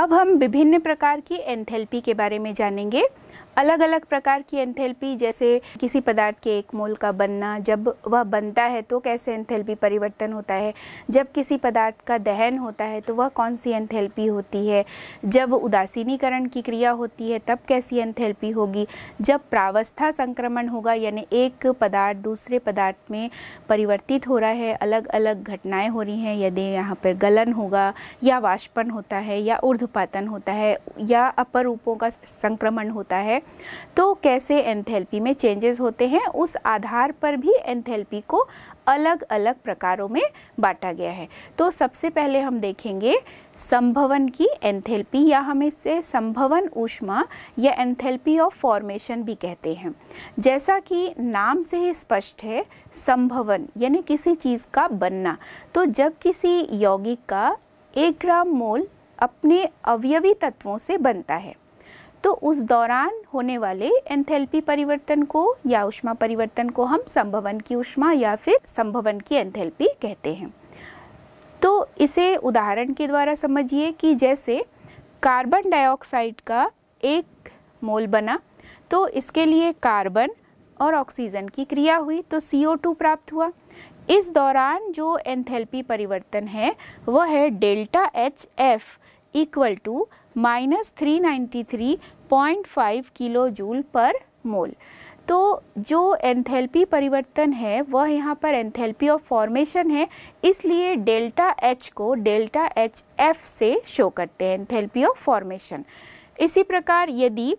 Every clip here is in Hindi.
अब हम विभिन्न प्रकार की एंथेल्पी के बारे में जानेंगे अलग अलग प्रकार की एंथेल्पी जैसे किसी पदार्थ के एक मोल का बनना जब वह बनता है तो कैसे एंथेल्पी परिवर्तन होता है जब किसी पदार्थ का दहन होता है तो वह कौन सी एंथेल्पी होती है जब उदासीनीकरण की क्रिया होती है तब कैसी एंथेल्पी होगी जब प्रावस्था संक्रमण होगा यानी एक पदार्थ दूसरे पदार्थ में परिवर्तित हो रहा है अलग अलग घटनाएँ हो रही हैं यदि यहाँ पर गलन होगा या वाष्पन होता है या ऊर्धपातन होता है या अपरूपों का संक्रमण होता है है तो कैसे एंथैल्पी में चेंजेस होते हैं उस आधार पर भी एंथैल्पी को अलग अलग प्रकारों में बांटा गया है तो सबसे पहले हम देखेंगे संभवन की एंथेल्पी या हम इसे संभवन ऊष्मा या एंथेल्पी ऑफ फॉर्मेशन भी कहते हैं जैसा कि नाम से ही स्पष्ट है संभवन यानी किसी चीज़ का बनना तो जब किसी यौगिक का एक ग्राम मोल अपने अवयवी तत्वों से बनता है तो उस दौरान होने वाले एंथैल्पी परिवर्तन को या उष्मा परिवर्तन को हम संभवन की उष्मा या फिर संभवन की एंथैल्पी कहते हैं तो इसे उदाहरण के द्वारा समझिए कि जैसे कार्बन डाइऑक्साइड का एक मोल बना तो इसके लिए कार्बन और ऑक्सीजन की क्रिया हुई तो CO2 प्राप्त हुआ इस दौरान जो एंथैल्पी परिवर्तन है वह है delta H F equal to minus three ninety three point five kilo joule पर मोल तो जो एंथैल्पी परिवर्तन है वह यहाँ पर एंथैल्पी ऑफ फॉर्मेशन है इसलिए डेल्टा एच को डेल्टा एच एफ से शो करते हैं एंथैल्पी ऑफ फॉर्मेशन इसी प्रकार यदि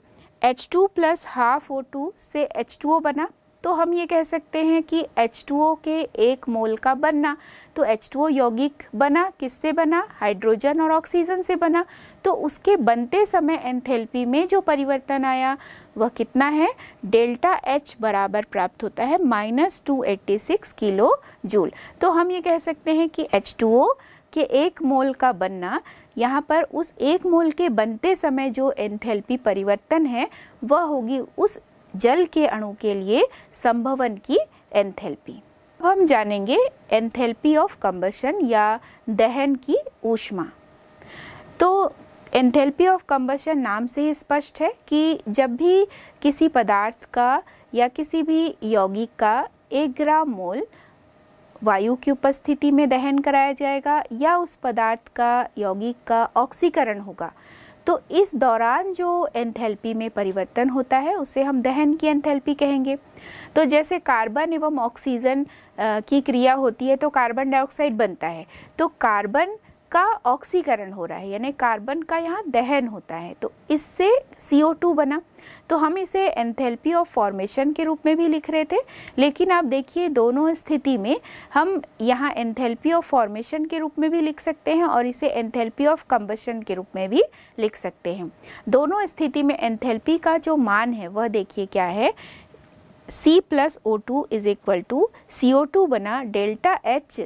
H2 two plus half O two से H2O बना तो हम ये कह सकते हैं कि H2O के एक मोल का बनना तो H2O यौगिक बना किससे बना हाइड्रोजन और ऑक्सीजन से बना तो उसके बनते समय एंथेल्पी में जो परिवर्तन आया वह कितना है डेल्टा एच बराबर प्राप्त होता है minus two eighty six kilo joule तो हम ये कह सकते हैं कि H2O के एक मोल का बनना यहाँ पर उस एक मोल के बनते समय जो एंथेल्पी परिवर्तन है वह होगी उस जल के अणु के लिए संभवन की एंथेल्पी अब हम जानेंगे एंथेल्पी ऑफ कंबशन या दहन की ऊष्मा तो एंथेल्पी ऑफ कंबशन नाम से ही स्पष्ट है कि जब भी किसी पदार्थ का या किसी भी यौगिक का एक ग्राम मोल वायु की उपस्थिति में दहन कराया जाएगा या उस पदार्थ का यौगिक का ऑक्सीकरण होगा तो इस दौरान जो एंथैल्पी में परिवर्तन होता है उसे हम दहन की एंथैल्पी कहेंगे तो जैसे कार्बन एवं ऑक्सीजन की क्रिया होती है तो कार्बन डाइऑक्साइड बनता है तो कार्बन का ऑक्सीकरण हो रहा है यानी कार्बन का यहाँ दहन होता है तो इससे टू बना तो हम इसे एंथेल्पी ऑफ फॉर्मेशन के रूप में भी लिख रहे थे लेकिन आप देखिए दोनों स्थिति में हम यहाँ एंथेल्पी ऑफ फॉर्मेशन के रूप में भी लिख सकते हैं और इसे एंथेल्पी ऑफ कम्बशन के रूप में भी लिख सकते हैं दोनों स्थिति में एंथेल्पी का जो मान है वह देखिए क्या है C plus O two is equal to C O two बना delta H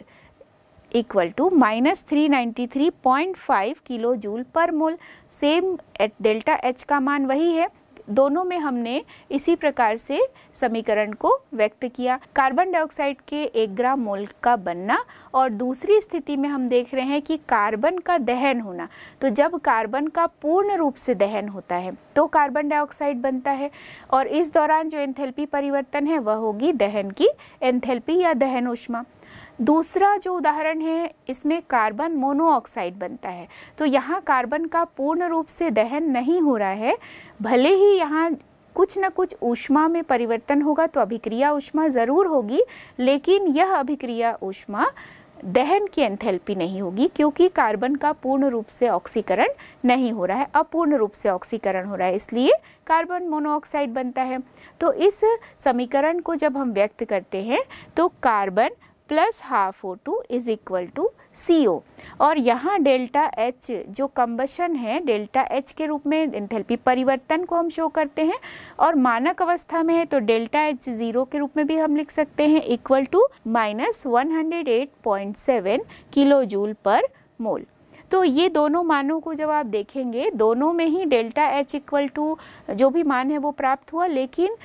equal to minus three ninety three point five kilo joule पर मोल सेम डेल्टा एच का मान वही है दोनों में हमने इसी प्रकार से समीकरण को व्यक्त किया कार्बन डाइऑक्साइड के एक ग्राम मोल का बनना और दूसरी स्थिति में हम देख रहे हैं कि कार्बन का दहन होना तो जब कार्बन का पूर्ण रूप से दहन होता है तो कार्बन डाइऑक्साइड बनता है और इस दौरान जो एंथेल्पी परिवर्तन है वह होगी दहन की एंथेल्पी या दहन उष्मा दूसरा जो उदाहरण है इसमें कार्बन मोनोऑक्साइड बनता है तो यहाँ कार्बन का पूर्ण रूप से दहन नहीं हो रहा है भले ही यहाँ कुछ ना कुछ ऊष्मा में परिवर्तन होगा तो अभिक्रिया ऊष्मा ज़रूर होगी लेकिन यह अभिक्रिया ऊष्मा दहन की एंथैल्पी नहीं होगी क्योंकि कार्बन का पूर्ण रूप से ऑक्सीकरण नहीं हो रहा है अपूर्ण रूप से ऑक्सीकरण हो रहा है इसलिए कार्बन मोनोऑक्साइड बनता है तो इस समीकरण को जब हम व्यक्त करते हैं तो carbon plus half O two is equal to C O और यहाँ डेल्टा एच जो कम्बशन है डेल्टा एच के रूप में इंथेल्पी परिवर्तन को हम शो करते हैं और मानक अवस्था में है तो डेल्टा एच ज़ीरो के रूप में भी हम लिख सकते हैं equal to minus one hundred eight point seven kilo joule पर मोल तो ये दोनों मानों को जब आप देखेंगे दोनों में ही डेल्टा एच इक्वल टू जो भी मान है वो प्राप्त हुआ लेकिन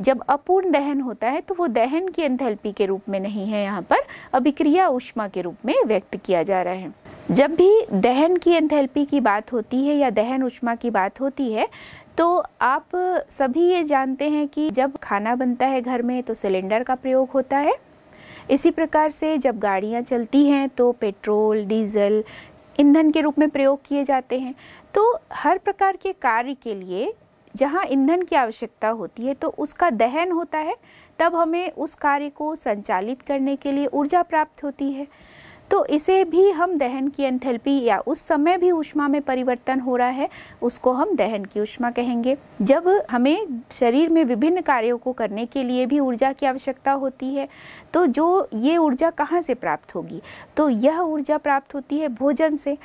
जब अपूर्ण दहन होता है तो वो दहन की एंथैल्पी के रूप में नहीं है यहाँ पर अभिक्रिया उष्मा के रूप में व्यक्त किया जा रहा है जब भी दहन की एंथैल्पी की बात होती है या दहन उष्मा की बात होती है तो आप सभी ये जानते हैं कि जब खाना बनता है घर में तो सिलेंडर का प्रयोग होता है इसी प्रकार से जब गाड़ियाँ चलती हैं तो पेट्रोल डीजल ईंधन के रूप में प्रयोग किए जाते हैं तो हर प्रकार के कार्य के लिए जहाँ ईंधन की आवश्यकता होती है तो उसका दहन होता है तब हमें उस कार्य को संचालित करने के लिए ऊर्जा प्राप्त होती है तो इसे भी हम दहन की एंथेल्पी या उस समय भी ऊष्मा में परिवर्तन हो रहा है उसको हम दहन की ऊष्मा कहेंगे जब हमें शरीर में विभिन्न कार्यों को करने के लिए भी ऊर्जा की आवश्यकता होती है तो जो ये ऊर्जा कहाँ से प्राप्त होगी तो यह ऊर्जा प्राप्त होती है भोजन से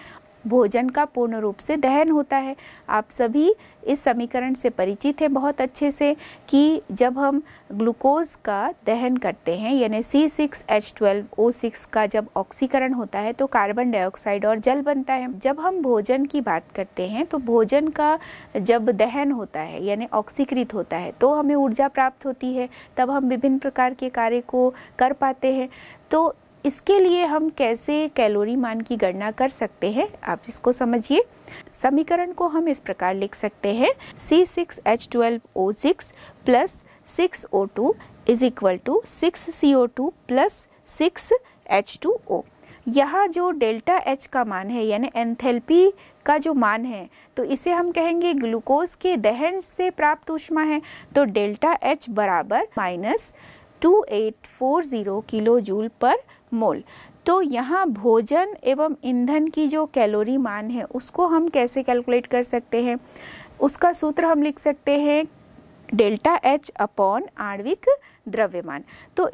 भोजन का पूर्ण रूप से दहन होता है आप सभी इस समीकरण से परिचित हैं बहुत अच्छे से कि जब हम ग्लूकोज का दहन करते हैं यानी C six H twelve O six का जब ऑक्सीकरण होता है तो कार्बन डाइऑक्साइड और जल बनता है जब हम भोजन की बात करते हैं तो भोजन का जब दहन होता है यानी ऑक्सीकृत होता है तो हमें ऊर्जा प्राप्त होती है तब हम विभिन्न प्रकार के कार्य को कर पाते हैं तो इसके लिए हम कैसे कैलोरी मान की गणना कर सकते हैं आप इसको समझिए समीकरण को हम इस प्रकार लिख सकते हैं C six H twelve O six plus six O two is equal to six C O two plus six H two O यहाँ जो डेल्टा एच का मान है यानी एंथेल्पी का जो मान है तो इसे हम कहेंगे ग्लूकोज के दहन से प्राप्त ऊष्मा है तो डेल्टा एच बराबर minus two eight four zero kilo joule पर मोल तो यहाँ भोजन एवं ईंधन की जो कैलोरी मान है उसको हम कैसे कैलकुलेट कर सकते हैं उसका सूत्र हम लिख सकते हैं डेल्टा एच अपॉन आणविक द्रव्यमान तो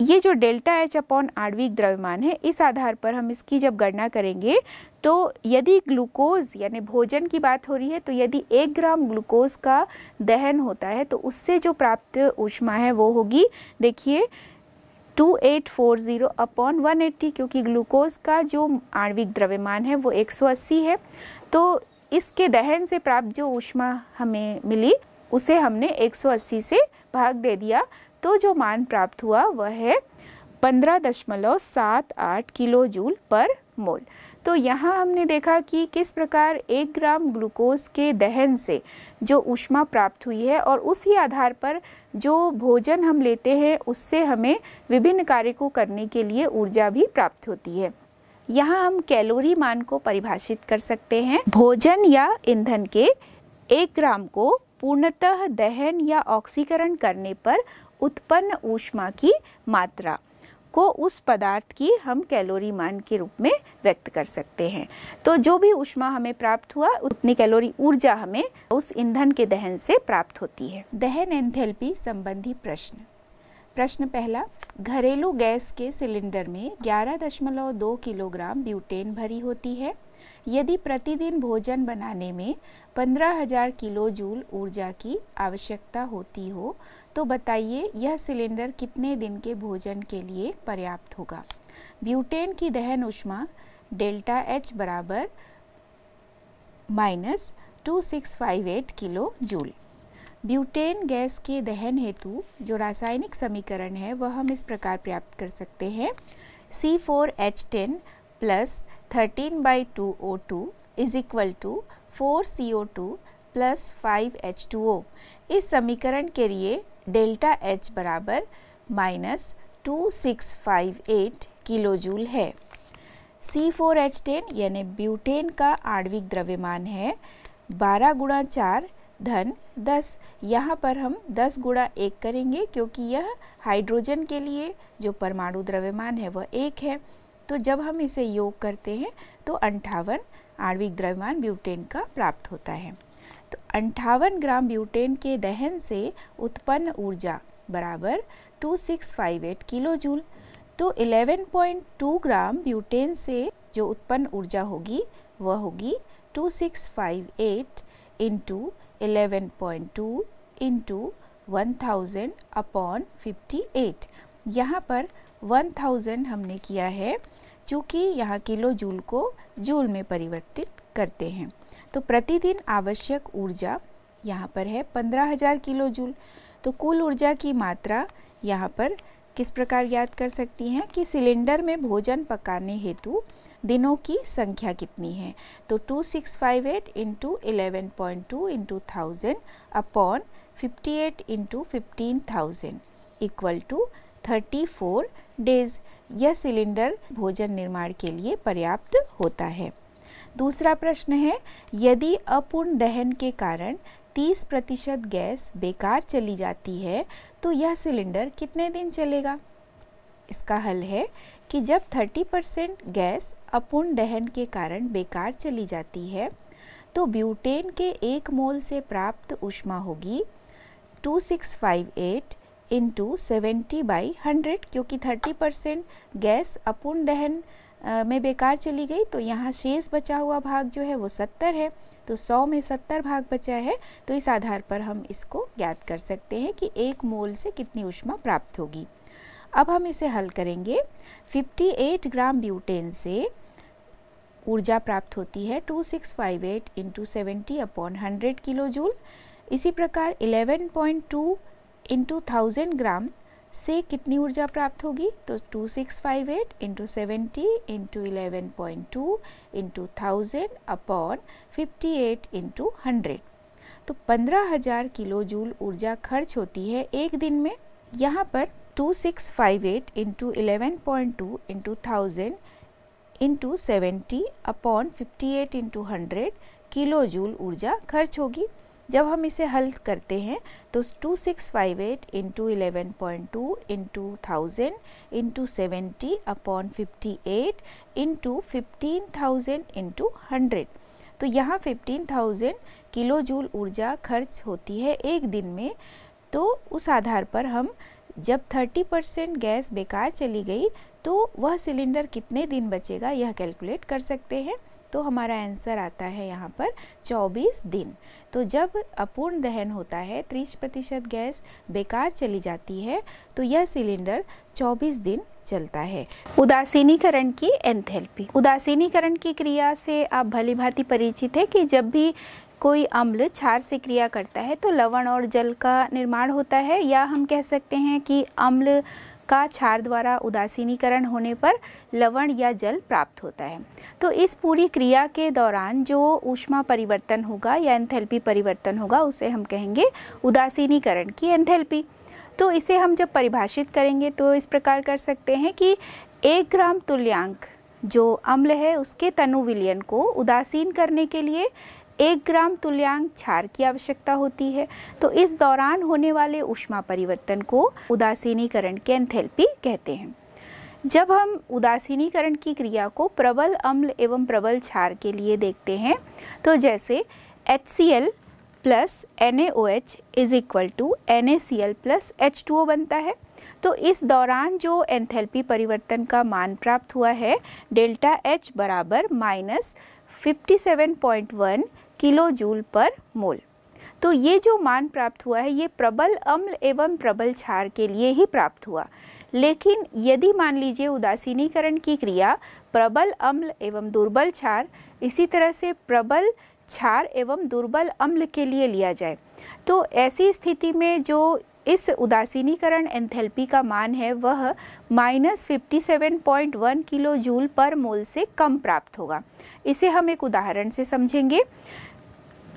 ये जो डेल्टा एच अपॉन आणविक द्रव्यमान है इस आधार पर हम इसकी जब गणना करेंगे तो यदि ग्लूकोज यानी भोजन की बात हो रही है तो यदि एक ग्राम ग्लूकोज का दहन होता है तो उससे जो प्राप्त ऊष्मा है वो होगी देखिए 2840 अपॉन 180 क्योंकि ग्लूकोज का जो आणविक द्रव्यमान है वो 180 है तो इसके दहन से प्राप्त जो ऊष्मा हमें मिली उसे हमने 180 से भाग दे दिया तो जो मान प्राप्त हुआ वह है पंद्रह दशमलव सात आठ किलो जूल पर मोल तो यहाँ हमने देखा कि किस प्रकार एक ग्राम ग्लूकोज के दहन से जो ऊष्मा प्राप्त हुई है और उसी आधार पर जो भोजन हम लेते हैं उससे हमें विभिन्न कार्य को करने के लिए ऊर्जा भी प्राप्त होती है यहाँ हम कैलोरी मान को परिभाषित कर सकते हैं भोजन या ईंधन के एक ग्राम को पूर्णतः दहन या ऑक्सीकरण करने पर उत्पन्न ऊष्मा की मात्रा को उस पदार्थ की हम कैलोरी मान के रूप में व्यक्त कर सकते हैं तो जो भी उष्मा हमें प्राप्त हुआ उतनी कैलोरी ऊर्जा हमें उस ईंधन के दहन से प्राप्त होती है दहन एंथेल्पी संबंधी प्रश्न प्रश्न पहला घरेलू गैस के सिलेंडर में 11.2 किलोग्राम ब्यूटेन भरी होती है यदि प्रतिदिन भोजन बनाने में 15,000 किलो जूल ऊर्जा की आवश्यकता होती हो तो बताइए यह सिलेंडर कितने दिन के भोजन के लिए पर्याप्त होगा ब्यूटेन की दहन उष्मा डेल्टा एच बराबर minus two six five eight kilo joule butane gas के दहन हेतु जो रासायनिक समीकरण है वह हम इस प्रकार प्राप्त कर सकते हैं C four H ten plus thirteen by two O two is equal to four C O two plus five H two O इस समीकरण के लिए डेल्टा एच बराबर minus two six five eight kilo joule है सी फोर एच टेन यानी ब्यूटेन का आणविक द्रव्यमान है बारह गुणा चार धन दस यहाँ पर हम दस गुणा एक करेंगे क्योंकि यह हाइड्रोजन के लिए जो परमाणु द्रव्यमान है वह एक है तो जब हम इसे योग करते हैं तो अंठावन आणविक द्रव्यमान ब्यूटेन का प्राप्त होता है तो अंठावन ग्राम ब्यूटेन के दहन से उत्पन्न ऊर्जा बराबर 2658 किलो जूल तो 11.2 ग्राम ब्यूटेन से जो उत्पन्न ऊर्जा होगी वह होगी 2658 six five eight into eleven point two into one thousand upon fifty eight यहाँ पर वन थाउजेंड हमने किया है चूँकि यहाँ किलो जूल को जूल में परिवर्तित करते हैं तो प्रतिदिन आवश्यक ऊर्जा यहाँ पर है 15,000 किलो जूल तो कुल ऊर्जा की मात्रा यहाँ पर किस प्रकार ज्ञात कर सकती हैं कि सिलेंडर में भोजन पकाने हेतु दिनों की संख्या कितनी है तो 2658 six five eight into eleven point two into thousand upon fifty eight into fifteen thousand equal to thirty four days यह सिलेंडर भोजन निर्माण के लिए पर्याप्त होता है दूसरा प्रश्न है यदि अपूर्ण दहन के कारण 30 प्रतिशत गैस बेकार चली जाती है तो यह सिलेंडर कितने दिन चलेगा इसका हल है कि जब 30 परसेंट गैस अपूर्ण दहन के कारण बेकार चली जाती है तो ब्यूटेन के एक मोल से प्राप्त उष्मा होगी 2658 इंटू सेवेंटी बाई हंड्रेड क्योंकि 30 परसेंट गैस अपूर्ण दहन में बेकार चली गई तो यहाँ शेष बचा हुआ भाग जो है वो सत्तर है तो सौ में सत्तर भाग बचा है तो इस आधार पर हम इसको ज्ञात कर सकते हैं कि एक मोल से कितनी उष्मा प्राप्त होगी अब हम इसे हल करेंगे 58 ग्राम ब्यूटेन से ऊर्जा प्राप्त होती है 2658 six five eight into seventy upon hundred kilo joule इसी प्रकार 11.2 point two into thousand gram से कितनी ऊर्जा प्राप्त होगी तो 2658 six five eight into seventy into eleven point two into thousand upon fifty eight into hundred तो पंद्रह हज़ार किलो जूल ऊर्जा खर्च होती है एक दिन में यहाँ पर 2658 six five eight into eleven point two into thousand into seventy upon fifty eight into hundred kilo joule ऊर्जा खर्च होगी जब हम इसे हल करते हैं तो two six five eight into eleven point two into thousand into seventy upon fifty eight into fifteen thousand into hundred तो यहाँ फिफ्टीन थाउजेंड किलो जूल ऊर्जा खर्च होती है एक दिन में तो उस आधार पर हम जब 30 परसेंट गैस बेकार चली गई तो वह सिलेंडर कितने दिन बचेगा यह कैलकुलेट कर सकते हैं तो हमारा आंसर आता है यहाँ पर 24 दिन तो जब अपूर्ण दहन होता है 30 प्रतिशत गैस बेकार चली जाती है तो यह सिलेंडर 24 दिन चलता है उदासीनीकरण की एंथेल्पी उदासीनीकरण की क्रिया से आप भली भांति परिचित हैं कि जब भी कोई अम्ल क्षार से क्रिया करता है तो लवण और जल का निर्माण होता है या हम कह सकते हैं कि अम्ल का क्षार द्वारा उदासीनीकरण होने पर लवण या जल प्राप्त होता है तो इस पूरी क्रिया के दौरान जो ऊष्मा परिवर्तन होगा या एंथैल्पी परिवर्तन होगा उसे हम कहेंगे उदासीनीकरण की एंथैल्पी तो इसे हम जब परिभाषित करेंगे तो इस प्रकार कर सकते हैं कि एक ग्राम तुल्यांक जो अम्ल है उसके तनु विलयन को उदासीन करने के लिए एक ग्राम तुल्यांक क्षार की आवश्यकता होती है तो इस दौरान होने वाले उष्मा परिवर्तन को उदासीनीकरण के एंथेल्पी कहते हैं जब हम उदासीनीकरण की क्रिया को प्रबल अम्ल एवं प्रबल क्षार के लिए देखते हैं तो जैसे H C L plus N A O H is equal to N A C L plus H two O बनता है तो इस दौरान जो एंथैल्पी परिवर्तन का मान प्राप्त हुआ है डेल्टा एच बराबर minus fifty seven point one kilo joule पर मोल तो ये जो मान प्राप्त हुआ है ये प्रबल अम्ल एवं प्रबल क्षार के लिए ही प्राप्त हुआ लेकिन यदि मान लीजिए उदासीनीकरण की क्रिया प्रबल अम्ल एवं दुर्बल क्षार इसी तरह से प्रबल क्षार एवं दुर्बल अम्ल के लिए लिया जाए तो ऐसी स्थिति में जो इस उदासीनीकरण एंथैल्पी का मान है वह minus fifty seven point one kilo joule पर मोल से कम प्राप्त होगा इसे हम एक उदाहरण से समझेंगे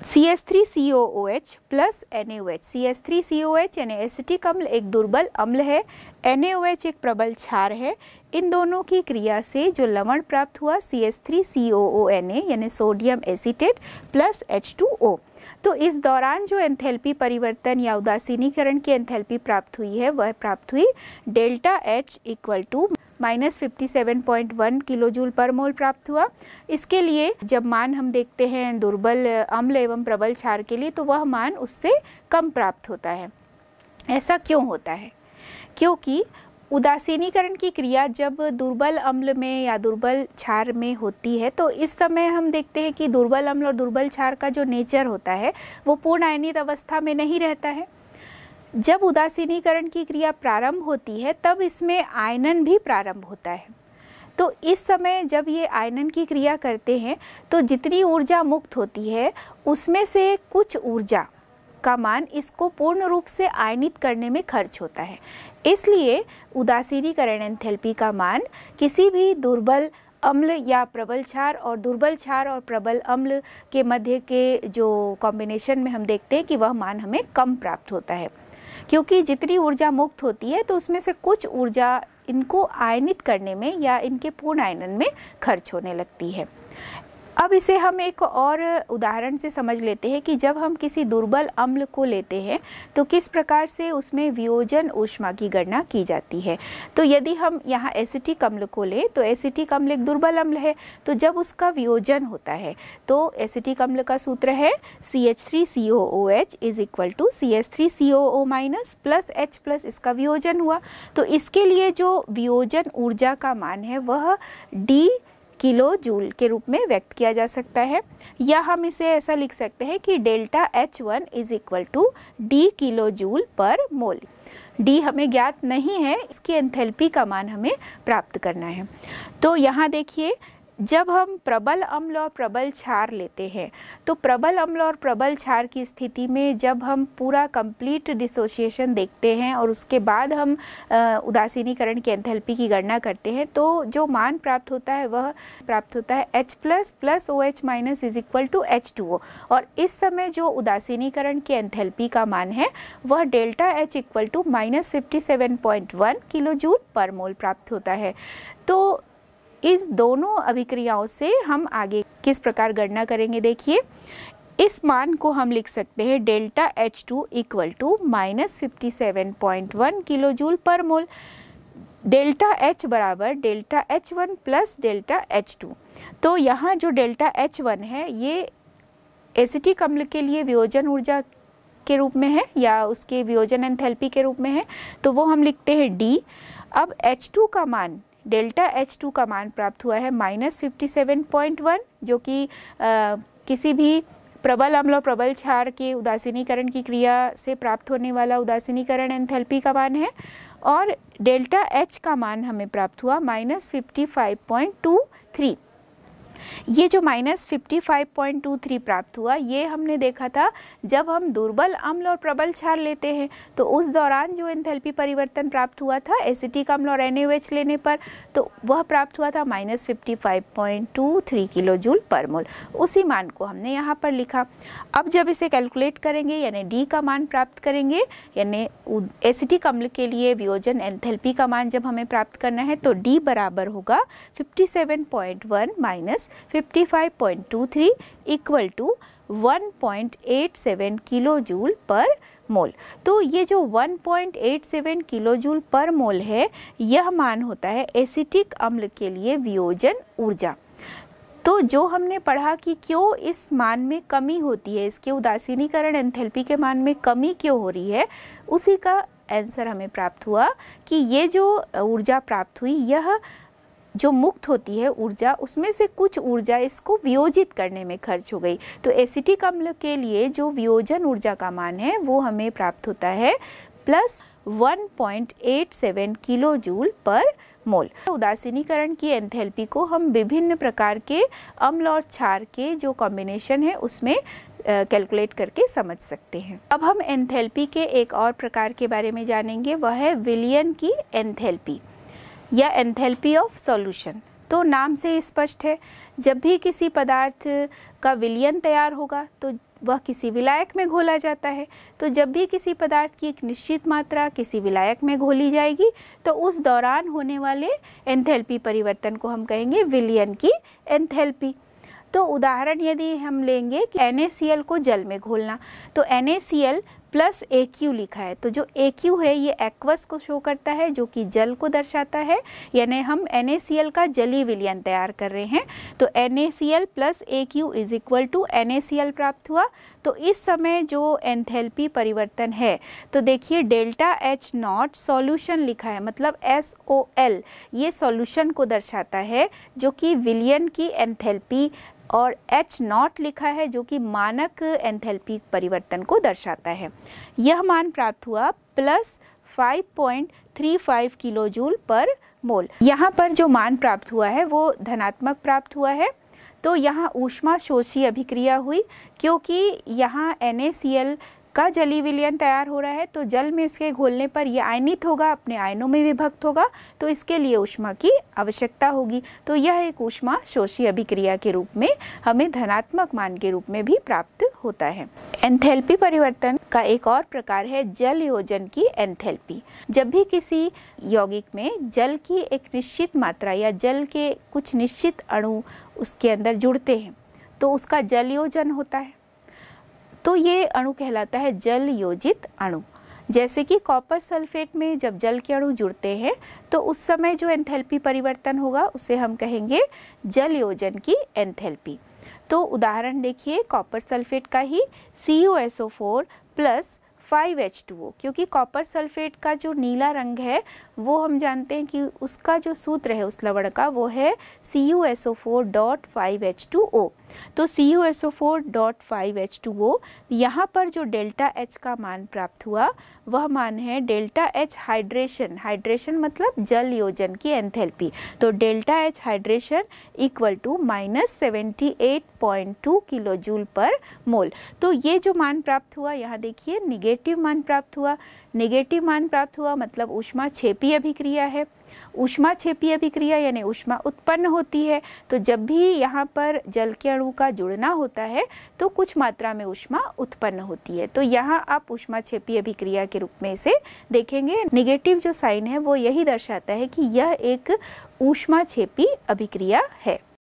C S three O H plus N O H C C S three O H यानी एसिटिक अम्ल एक दुर्बल अम्ल है एन ए ओ एच एक प्रबल क्षार है इन दोनों की क्रिया से जो लवण प्राप्त हुआ C C S three O O N A यानी sodium acetate plus H two O तो इस दौरान जो एंथैल्पी परिवर्तन या उदासीनीकरण की एंथैल्पी प्राप्त हुई है वह प्राप्त हुई delta H equal to minus fifty seven point kilo joule पर मोल प्राप्त हुआ इसके लिए जब मान हम देखते हैं दुर्बल अम्ल एवं प्रबल क्षार के लिए तो वह मान उससे कम प्राप्त होता है ऐसा क्यों होता है क्योंकि उदासीनीकरण की क्रिया जब दुर्बल अम्ल में या दुर्बल क्षार में होती है तो इस समय हम देखते हैं कि दुर्बल अम्ल और दुर्बल क्षार का जो नेचर होता है वो पूर्ण आयनित अवस्था में नहीं रहता है जब उदासीनीकरण की क्रिया प्रारंभ होती है तब इसमें आयनन भी प्रारंभ होता है तो इस समय जब ये आयनन की क्रिया करते हैं तो जितनी ऊर्जा मुक्त होती है उसमें से कुछ ऊर्जा का मान इसको पूर्ण रूप से आयनित करने में खर्च होता है इसलिए उदासीनीकरण एंथेल्पी का मान किसी भी दुर्बल अम्ल या प्रबल क्षार और दुर्बल क्षार और प्रबल अम्ल के मध्य के जो कॉम्बिनेशन में हम देखते हैं कि वह मान हमें कम प्राप्त होता है क्योंकि जितनी ऊर्जा मुक्त होती है तो उसमें से कुछ ऊर्जा इनको आयनित करने में या इनके पूर्ण आयनन में खर्च होने लगती है अब इसे हम एक और उदाहरण से समझ लेते हैं कि जब हम किसी दुर्बल अम्ल को लेते हैं तो किस प्रकार से उसमें वियोजन ऊष्मा की गणना की जाती है तो यदि हम यहाँ एसिटिक अम्ल को लें तो एसिटिक अम्ल एक दुर्बल अम्ल है तो जब उसका वियोजन होता है तो एसिटिक अम्ल का सूत्र है C H three C O O H is equal to C H three C O O minus plus H plus इसका वियोजन हुआ तो इसके लिए जो वियोजन ऊर्जा का मान है वह डी किलो जूल के रूप में व्यक्त किया जा सकता है या हम इसे ऐसा लिख सकते हैं कि delta H one is equal to D kilo joule पर मोल डी हमें ज्ञात नहीं है इसकी एंथेल्पी का मान हमें प्राप्त करना है तो यहाँ देखिए जब हम प्रबल अम्ल और प्रबल क्षार लेते हैं तो प्रबल अम्ल और प्रबल क्षार की स्थिति में जब हम पूरा कंप्लीट डिसोसिएशन देखते हैं और उसके बाद हम उदासीनीकरण की एंथैल्पी की गणना करते हैं तो जो मान प्राप्त होता है वह प्राप्त होता है H plus plus O H minus is equal to H two O और इस समय जो उदासीनीकरण की एंथैल्पी का मान है वह delta H equal to minus fifty seven point one kilo joule पर मोल प्राप्त होता है तो इस दोनों अभिक्रियाओं से हम आगे किस प्रकार गणना करेंगे देखिए इस मान को हम लिख सकते हैं delta H two equal to minus fifty seven point one kilo joule पर मोल डेल्टा एच बराबर delta H one plus delta H two तो यहाँ जो डेल्टा एच वन है ये एसिटिक अम्ल के लिए वियोजन ऊर्जा के रूप में है या उसके वियोजन एंथैल्पी के रूप में है तो वो हम लिखते हैं डी अब एच टू का मान डेल्टा एच टू का मान प्राप्त हुआ है minus fifty seven point one जो कि किसी भी प्रबल अम्ल और प्रबल क्षार के उदासीनीकरण की क्रिया से प्राप्त होने वाला उदासीनीकरण एंथैल्पी का मान है और डेल्टा एच का मान हमें प्राप्त हुआ minus fifty five point two three ये जो minus fifty five point two three प्राप्त हुआ ये हमने देखा था जब हम दुर्बल अम्ल और प्रबल क्षार लेते हैं तो उस दौरान जो एंथैल्पी परिवर्तन प्राप्त हुआ था एसिटिक अम्ल और एन लेने पर तो वह प्राप्त हुआ था minus fifty five point two three kilo joule पर मोल उसी मान को हमने यहाँ पर लिखा अब जब इसे कैलकुलेट करेंगे यानी डी का मान प्राप्त करेंगे यानी एसिटिक अम्ल के लिए वियोजन एंथेल्पी का मान जब हमें प्राप्त करना है तो डी बराबर होगा 57.1 minus 55.23 equal to 1.87 kilo joule पर मोल तो ये जो 1.87 किलो जूल पर मोल है यह मान होता है एसिटिक अम्ल के लिए वियोजन ऊर्जा तो जो हमने पढ़ा कि क्यों इस मान में कमी होती है इसके उदासीनीकरण एंथेल्पी के मान में कमी क्यों हो रही है उसी का आंसर हमें प्राप्त हुआ कि ये जो ऊर्जा प्राप्त हुई यह जो मुक्त होती है ऊर्जा उसमें से कुछ ऊर्जा इसको वियोजित करने में खर्च हो गई तो एसिटिक अम्ल के लिए जो वियोजन ऊर्जा का मान है वो हमें प्राप्त होता है प्लस 1.87 किलो जूल पर मोल उदासीनीकरण की एंथैल्पी को हम विभिन्न प्रकार के अम्ल और क्षार के जो कॉम्बिनेशन है उसमें कैलकुलेट करके समझ सकते हैं अब हम एंथैल्पी के एक और प्रकार के बारे में जानेंगे वह है विलियन की एंथैल्पी या एंथैल्पी ऑफ सॉल्यूशन तो नाम से स्पष्ट है जब भी किसी पदार्थ का विलयन तैयार होगा तो वह किसी विलायक में घोला जाता है तो जब भी किसी पदार्थ की एक निश्चित मात्रा किसी विलायक में घोली जाएगी तो उस दौरान होने वाले एंथैल्पी परिवर्तन को हम कहेंगे विलयन की एंथैल्पी तो उदाहरण यदि हम लेंगे कि NaCl को जल में घोलना तो NaCl प्लस ए क्यू लिखा है तो जो ए क्यू है ये एक्वस को शो करता है जो कि जल को दर्शाता है यानी हम एन का जली विलियन तैयार कर रहे हैं तो N A C L plus A Q is equal to N A C L प्राप्त हुआ तो इस समय जो एंथेल्पी परिवर्तन है तो देखिए डेल्टा एच नॉट सॉल्यूशन लिखा है मतलब एस ओ एल ये सॉल्यूशन को दर्शाता है जो कि विलियन की एंथेल्पी और एच नॉट लिखा है जो कि मानक एंथेल्पी परिवर्तन को दर्शाता है यह मान प्राप्त हुआ प्लस 5.35 किलो जूल पर मोल यहाँ पर जो मान प्राप्त हुआ है वो धनात्मक प्राप्त हुआ है तो यहाँ ऊष्मा शोषी अभिक्रिया हुई क्योंकि यहाँ एन का जली विलयन तैयार हो रहा है तो जल में इसके घोलने पर यह आयनित होगा अपने आयनों में विभक्त होगा तो इसके लिए ऊष्मा की आवश्यकता होगी तो यह एक ऊष्मा शोषी अभिक्रिया के रूप में हमें धनात्मक मान के रूप में भी प्राप्त होता है एंथेल्पी परिवर्तन का एक और प्रकार है जल योजन की एंथेल्पी जब भी किसी यौगिक में जल की एक निश्चित मात्रा या जल के कुछ निश्चित अणु उसके अंदर जुड़ते हैं तो उसका जल योजन होता है तो ये अणु कहलाता है जल योजित अणु जैसे कि कॉपर सल्फेट में जब जल के अणु जुड़ते हैं तो उस समय जो एंथैल्पी परिवर्तन होगा उसे हम कहेंगे जल योजन की एंथैल्पी तो उदाहरण देखिए कॉपर सल्फेट का ही C plus five H two O क्योंकि कॉपर सल्फेट का जो नीला रंग है वो हम जानते हैं कि उसका जो सूत्र है उस लवण का वो है C U S O four dot five H two O तो C U S O four dot five H two O यहाँ पर जो डेल्टा एच का मान प्राप्त हुआ वह मान है डेल्टा एच हाइड्रेशन हाइड्रेशन मतलब जल योजन की एंथेल्पी तो delta H hydration equal to minus seventy eight point two kilo joule पर मोल तो ये जो मान प्राप्त हुआ यहाँ देखिए निगेटिव नेगेटिव मान प्राप्त हुआ नेगेटिव मान प्राप्त हुआ मतलब ऊष्मा छेपी अभिक्रिया है ऊष्मा छेपी अभिक्रिया यानी ऊष्मा उत्पन्न होती है तो जब भी यहाँ पर जल के अणु का जुड़ना होता है तो कुछ मात्रा में ऊष्मा उत्पन्न होती है तो यहाँ आप ऊष्मा छेपी अभिक्रिया के रूप में इसे देखेंगे निगेटिव जो साइन है वो यही दर्शाता है कि यह एक ऊष्मा छेपी अभिक्रिया है